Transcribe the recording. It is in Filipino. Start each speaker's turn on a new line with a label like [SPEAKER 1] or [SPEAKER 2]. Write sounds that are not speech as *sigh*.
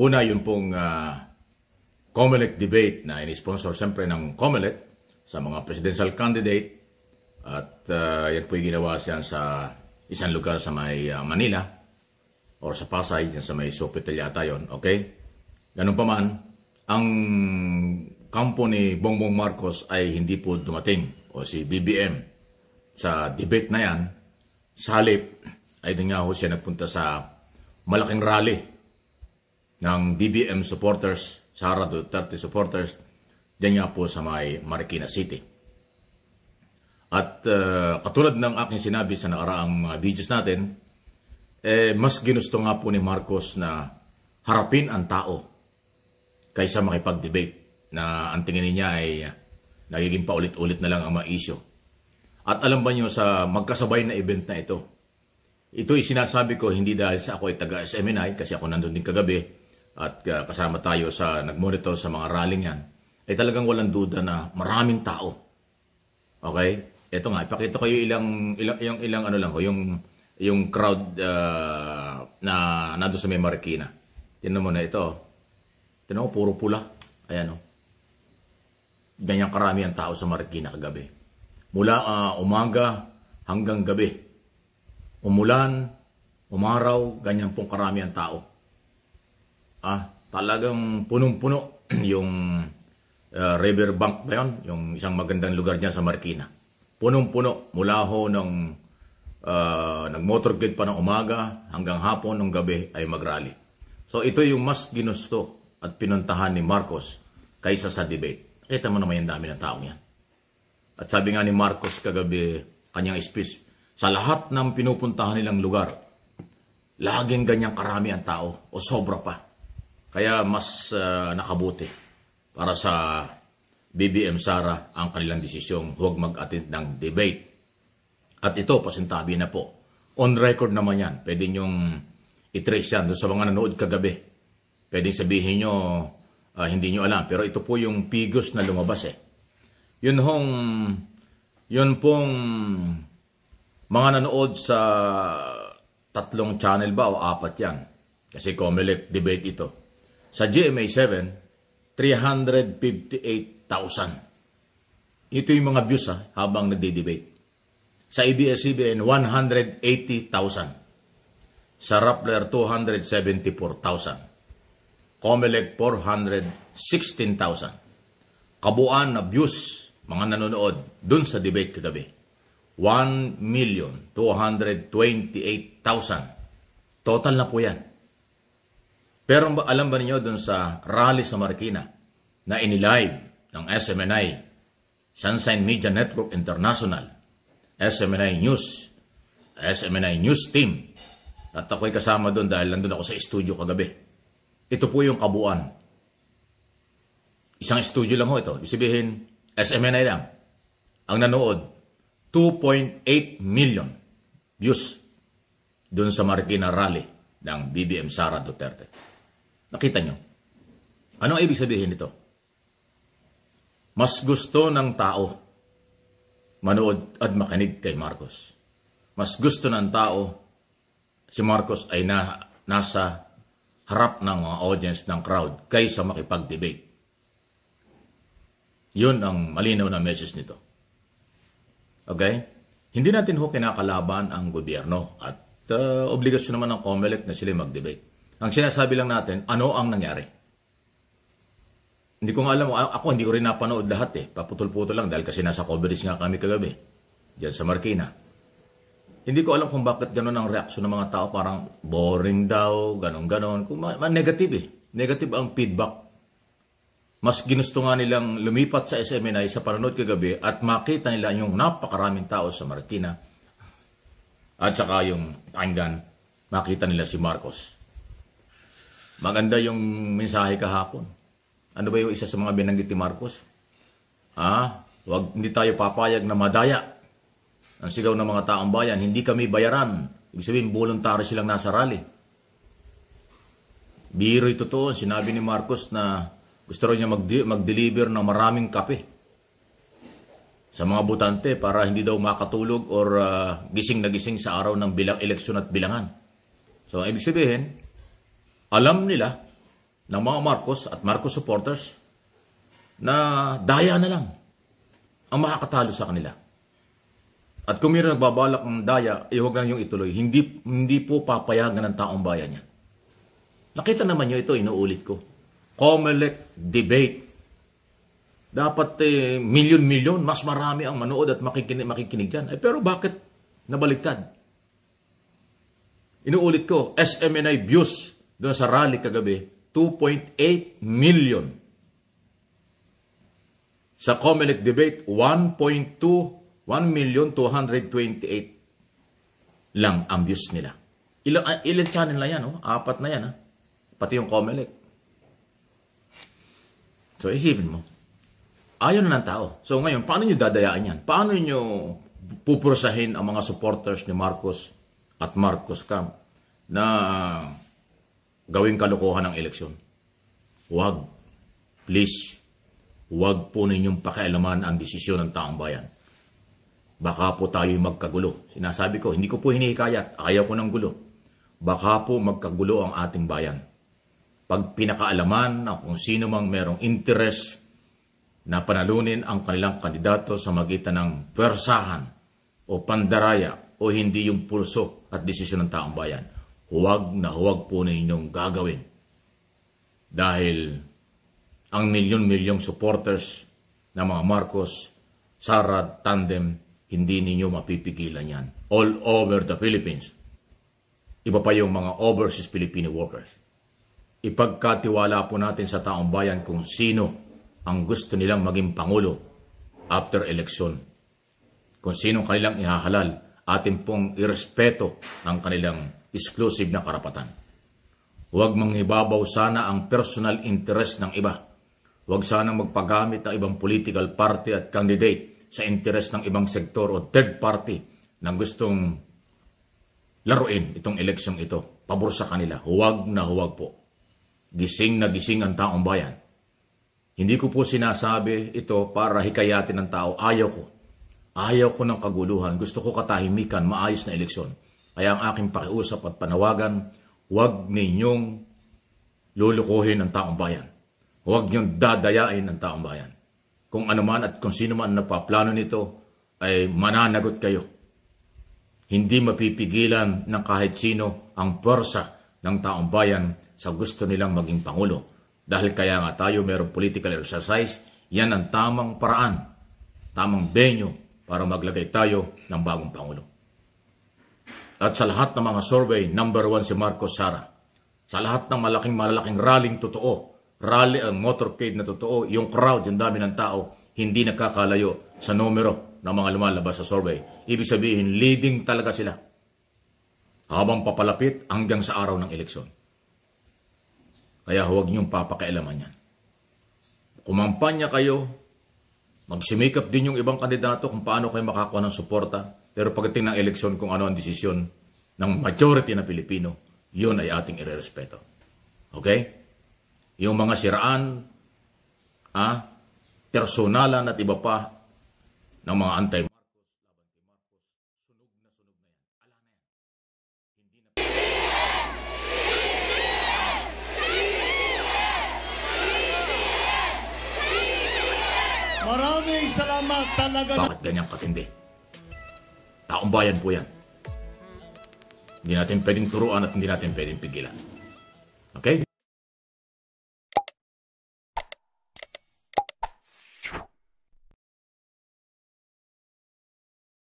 [SPEAKER 1] Una, yun pong uh, COMELEC debate na inisponsor siyempre ng COMELEC sa mga presidential candidate. At uh, yan po'y ginawa siya sa isang lugar sa may uh, Manila or sa Pasay, yan sa may Sopitel yata yun, okay? Ganun pa man, ang kampo ni Bongbong Marcos ay hindi po dumating o si BBM sa debate na yan. Sa ay doon nga ho siya nagpunta sa malaking rally ng BBM supporters, Sara Duterte supporters, dyan nga po sa may Marikina City. At uh, katulad ng aking sinabi sa nakaraang mga videos natin, eh, mas ginusto nga po ni Marcos na harapin ang tao kaysa makipag-debate na ang tingin niya ay nagiging paulit-ulit na lang ang mga isyo. At alam ba niyo sa magkasabay na event na ito, ito'y sinasabi ko hindi dahil sa ako ay taga SMNI kasi ako nandun din kagabi at uh, kasama tayo sa nagmonitor sa mga rallying yan, ay eh, talagang walang duda na maraming tao. Okay? Ito nga, ipakita ko yung ilang, ilang, yung ilang ano lang ko, yung, yung crowd uh, na nado sa may Marikina. Tingnan mo na ito. Oh. Tingnan mo, puro pula. Ayan o. Oh. Ganyang karami ang tao sa Marikina kagabi. Mula uh, umaga hanggang gabi. Umulan, umaraw, ganyan pong karami ang tao ah, talagang punong-puno *clears throat* yung uh, bank ba yun? Yung isang magandang lugar niya sa Marikina. Punong-puno mula ho ng uh, ah, nag-motorcade pa ng umaga hanggang hapon ng gabi ay magrally. So ito yung mas ginusto at pinuntahan ni Marcos kaysa sa debate. Kita mo naman yung dami ng taong yan. At sabi nga ni Marcos kagabi, kanyang speech, sa lahat ng pinupuntahan nilang lugar, laging ganyang karami ang tao o sobra pa. Kaya mas uh, nakabuti para sa BBM Sara ang kanilang desisyong huwag mag-attend ng debate. At ito, pasintabi na po. On record naman yan. Pwede nyong itrace yan doon sa mga nanood kagabi. Pwede sabihin nyo, uh, hindi nyo alam. Pero ito po yung figures na lumabas eh. Yun hong, yun pong mga nanood sa tatlong channel ba o apat yan. Kasi Comelec debate ito. Sa GMA 7, 358,000. Ito yung mga views ha, habang nagde-debate. Sa ABS-CBN, 180,000. Sa Rappler, 274,000. Comelec, 416,000. Kabuuan na views, mga nanonood, dun sa debate kagabi. 1,228,000. Total na po yan. Pero alam ba niyo doon sa rally sa Marikina na inilive ng SMNI, Sunshine Media Network International, SMNI News, SMNI News Team, at ako'y kasama doon dahil nandun ako sa studio kagabi. Ito po yung kabuuan. Isang studio lang ho ito. Sabihin, SMNI lang. Ang nanood, 2.8 million views doon sa Marikina Rally ng BBM Sara Duterte. Nakita nyo? Ano ang ibig sabihin nito? Mas gusto ng tao manood at makinig kay Marcos. Mas gusto ng tao si Marcos ay na, nasa harap ng audience ng crowd kaysa makipag-debate. Yun ang malinaw na message nito. Okay? Hindi natin ho kinakalaban ang gobyerno at uh, obligasyon naman ng COMELEC na sila mag-debate. Ang sinasabi lang natin, ano ang nangyari? Hindi ko nga alam, ako hindi ko rin napanood lahat eh. Paputol-putol lang dahil kasi nasa coverage nga kami kagabi. Diyan sa Marikina. Hindi ko alam kung bakit ganun ang reaksyon ng mga tao. Parang boring daw, ganun-ganon. Kung ma- negative eh. Negative ang feedback. Mas ginusto nga nilang lumipat sa SMNI sa panonood kagabi at makita nila yung napakaraming tao sa Marikina at saka yung Angan, makita nila si Marcos. Maganda yung mensahe kahapon. Ano ba yung isa sa mga binanggit ni Marcos? Ah, wag hindi tayo papayag na madaya. Ang sigaw ng mga taong bayan, hindi kami bayaran. Ibig sabihin, voluntary silang nasa rally. Biro ito to. Sinabi ni Marcos na gusto raw niya mag-deliver ng maraming kape sa mga butante para hindi daw makatulog or uh, gising na gising sa araw ng bilang eleksyon at bilangan. So, ibig sabihin, alam nila ng mga Marcos at Marcos supporters na daya na lang ang makakatalo sa kanila. At kung mayroon nagbabalak ng daya, eh huwag lang yung ituloy. Hindi, hindi po papayagan ng taong bayan niya. Nakita naman nyo ito, inuulit ko. Comelec debate. Dapat eh, milyon-milyon, mas marami ang manood at makikinig, makikinig dyan. Eh, pero bakit nabaligtad? Inuulit ko, SMNI views doon sa rally kagabi, 2.8 million. Sa Comelec debate, 1.2, 1 million 228 lang ang views nila. Ilang, uh, ah, ilang channel na yan, oh? apat na yan. Ah. Pati yung Comelec. So isipin mo, ayaw na ng tao. So ngayon, paano nyo dadayaan yan? Paano nyo pupursahin ang mga supporters ni Marcos at Marcos Camp na gawing kalokohan ng eleksyon. Huwag. Please. Huwag po ninyong pakialaman ang desisyon ng taong bayan. Baka po tayo magkagulo. Sinasabi ko, hindi ko po hinihikayat. Ayaw ko ng gulo. Baka po magkagulo ang ating bayan. Pag pinakaalaman na kung sino mang merong interest na panalunin ang kanilang kandidato sa magitan ng persahan o pandaraya o hindi yung pulso at desisyon ng taong bayan huwag na huwag po ninyong gagawin. Dahil ang milyon-milyong supporters ng mga Marcos, Sarad, Tandem, hindi ninyo mapipigilan yan. All over the Philippines. Iba pa yung mga overseas Filipino workers. Ipagkatiwala po natin sa taong bayan kung sino ang gusto nilang maging Pangulo after election. Kung sinong kanilang ihahalal atin pong irespeto ang kanilang exclusive na karapatan. Huwag mangibabaw sana ang personal interest ng iba. Huwag sana magpagamit ang ibang political party at candidate sa interes ng ibang sektor o third party na gustong laruin itong eleksyong ito. Pabor sa kanila. Huwag na huwag po. Gising na gising ang taong bayan. Hindi ko po sinasabi ito para hikayatin ng tao. Ayaw ko. Ayaw ko ng kaguluhan. Gusto ko katahimikan, maayos na eleksyon. Kaya ang aking pakiusap at panawagan, huwag ninyong lulukuhin ang taong bayan. Huwag niyong dadayain ang taong bayan. Kung ano man at kung sino man napaplano nito, ay mananagot kayo. Hindi mapipigilan ng kahit sino ang pwersa ng taong bayan sa gusto nilang maging Pangulo. Dahil kaya nga tayo mayroong political exercise, yan ang tamang paraan, tamang venue para maglagay tayo ng bagong Pangulo. At sa lahat ng mga survey, number one si Marcos Sara. Sa lahat ng malaking malalaking rallying totoo, rally, uh, motorcade na totoo, yung crowd, yung dami ng tao, hindi nakakalayo sa numero ng mga lumalabas sa survey. Ibig sabihin, leading talaga sila. Habang papalapit hanggang sa araw ng eleksyon. Kaya huwag niyong papakialaman yan. Kumampanya kayo Magsimikap din yung ibang kandidato kung paano kayo makakuha ng suporta. Pero pagdating ng eleksyon kung ano ang desisyon ng majority na Pilipino, yun ay ating irerespeto. Okay? Yung mga siraan, ah, personalan at iba pa ng mga anti Talaga Bakit ganyan katindi? Taong bayan po yan. Hindi natin pwedeng turuan at hindi natin pwedeng pigilan. Okay?